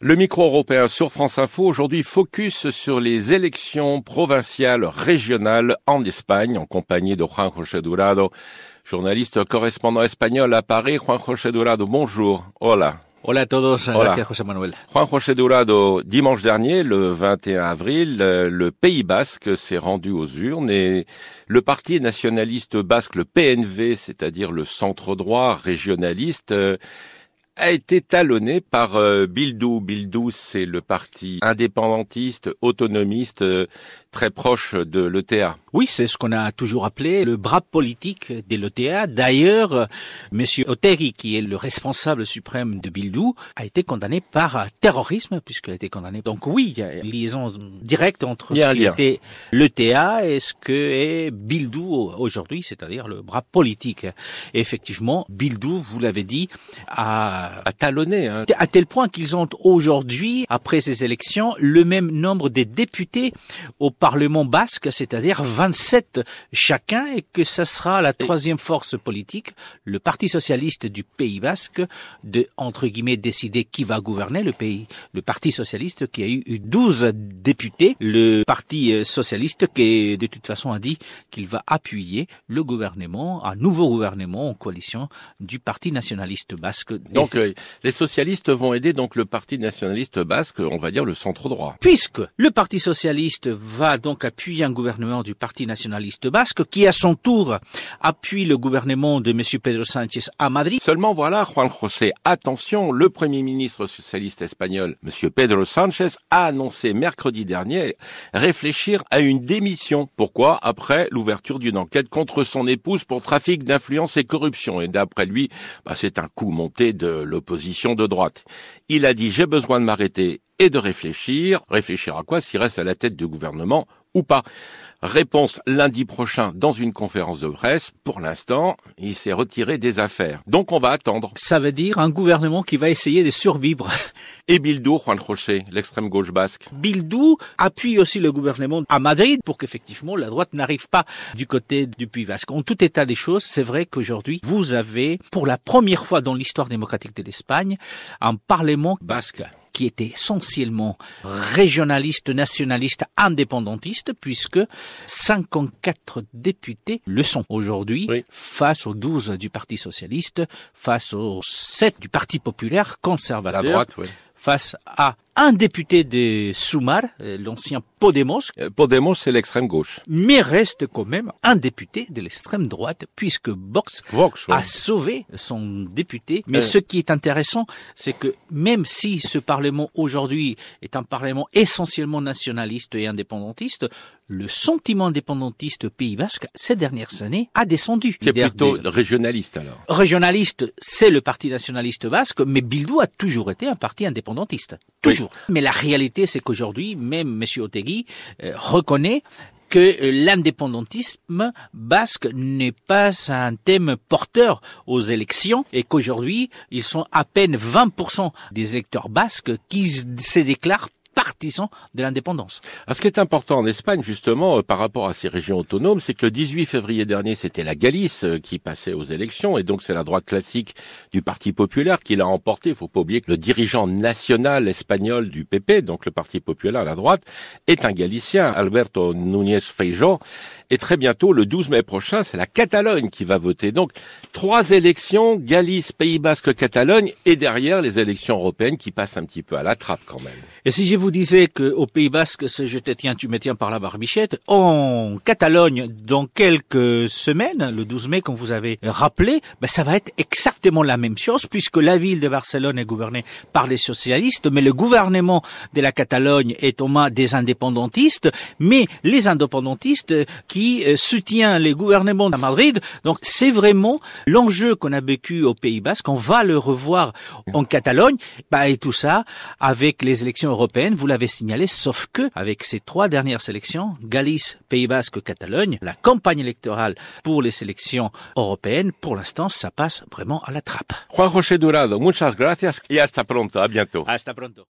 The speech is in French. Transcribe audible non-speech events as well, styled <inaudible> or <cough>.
Le micro européen sur France Info aujourd'hui focus sur les élections provinciales régionales en Espagne en compagnie de Juan José Durado, journaliste correspondant espagnol à Paris. Juan José Durado, bonjour. Hola. Hola a todos, Hola. gracias José Manuel. Juan José Durado, dimanche dernier, le 21 avril, euh, le Pays Basque s'est rendu aux urnes et le parti nationaliste basque, le PNV, c'est-à-dire le centre droit régionaliste, euh, a été talonné par euh, Bildou. Bildu. Bildu, c'est le parti indépendantiste, autonomiste, euh, très proche de l'ETA. Oui, c'est ce qu'on a toujours appelé le bras politique de l'ETA. D'ailleurs, euh, Monsieur Oteri, qui est le responsable suprême de Bildu, a été condamné par terrorisme, puisqu'il a été condamné. Donc oui, il y a une liaison directe entre ce qui était l'ETA et ce que est Bildu aujourd'hui, c'est-à-dire le bras politique. effectivement, Bildu, vous l'avez dit, a à, talonner. Hein. À tel point qu'ils ont aujourd'hui, après ces élections, le même nombre de députés au Parlement basque, c'est-à-dire 27 chacun, et que ça sera la troisième force politique, le Parti socialiste du Pays basque, de, entre guillemets, décider qui va gouverner le pays. Le Parti socialiste qui a eu 12 députés, le Parti euh, socialiste qui, de toute façon, a dit qu'il va appuyer le gouvernement, un nouveau gouvernement en coalition du Parti nationaliste basque les socialistes vont aider donc le Parti nationaliste basque, on va dire le centre droit. Puisque le Parti socialiste va donc appuyer un gouvernement du Parti nationaliste basque qui à son tour appuie le gouvernement de Monsieur Pedro Sánchez à Madrid. Seulement voilà, Juan José, attention, le Premier ministre socialiste espagnol, Monsieur Pedro Sánchez, a annoncé mercredi dernier réfléchir à une démission. Pourquoi Après l'ouverture d'une enquête contre son épouse pour trafic d'influence et corruption. Et d'après lui, bah, c'est un coup monté de l'opposition de droite. Il a dit j'ai besoin de m'arrêter et de réfléchir. Réfléchir à quoi s'il reste à la tête du gouvernement ou pas. Réponse lundi prochain dans une conférence de presse. Pour l'instant, il s'est retiré des affaires. Donc on va attendre. Ça veut dire un gouvernement qui va essayer de survivre. <laughs> Et Bildu, Juan Rocher, l'extrême gauche basque. Bildu appuie aussi le gouvernement à Madrid pour qu'effectivement la droite n'arrive pas du côté du puits basque. En tout état des choses, c'est vrai qu'aujourd'hui, vous avez, pour la première fois dans l'histoire démocratique de l'Espagne, un parlement basque qui était essentiellement régionaliste, nationaliste, indépendantiste, puisque 54 députés le sont aujourd'hui face aux 12 du Parti socialiste, face aux 7 du Parti populaire conservateur. face à un député de Soumar, euh, l'ancien Podemos. Euh, Podemos, c'est l'extrême gauche. Mais reste quand même un député de l'extrême droite, puisque Vox, a sauvé son député. Mais euh. ce qui est intéressant, c'est que même si ce Parlement aujourd'hui est un Parlement essentiellement nationaliste et indépendantiste, le sentiment indépendantiste Pays Basque, ces dernières années, a descendu. C'est plutôt régionaliste alors. Régionaliste, c'est le Parti nationaliste basque, mais Bildu a toujours été un parti indépendantiste. Toujours. Mais la réalité, c'est qu'aujourd'hui, même M. Otegi euh, reconnaît que euh, l'indépendantisme basque n'est pas un thème porteur aux élections et qu'aujourd'hui, ils sont à peine 20% des électeurs basques qui se déclarent partisans de l'indépendance. Ah, ce qui est important en Espagne, justement, euh, par rapport à ces régions autonomes, c'est que le 18 février dernier, c'était la Galice euh, qui passait aux élections, et donc c'est la droite classique du Parti populaire qui l'a emporté. Il faut pas oublier que le dirigeant national espagnol du PP, donc le Parti populaire à la droite, est un Galicien, Alberto Núñez Feijóo, et très bientôt, le 12 mai prochain, c'est la Catalogne qui va voter. Donc, trois élections, Galice, Pays Basque, Catalogne, et derrière les élections européennes qui passent un petit peu à la trappe quand même. Et si vous que qu'au Pays Basque, ce « je te tiens, tu me tiens par la barbichette, en Catalogne, dans quelques semaines, le 12 mai, comme vous avez rappelé, ben, ça va être exactement la même chose, puisque la ville de Barcelone est gouvernée par les socialistes, mais le gouvernement de la Catalogne est aux mains des indépendantistes, mais les indépendantistes qui euh, soutiennent les gouvernements de Madrid. Donc, c'est vraiment l'enjeu qu'on a vécu au Pays Basque. On va le revoir en Catalogne. Ben, et tout ça avec les élections européennes vous l'avez signalé, sauf que, avec ces trois dernières sélections, Galice, Pays Basque, Catalogne, la campagne électorale pour les élections européennes, pour l'instant, ça passe vraiment à la trappe. Juan José muchas gracias hasta pronto, à bientôt. Hasta pronto.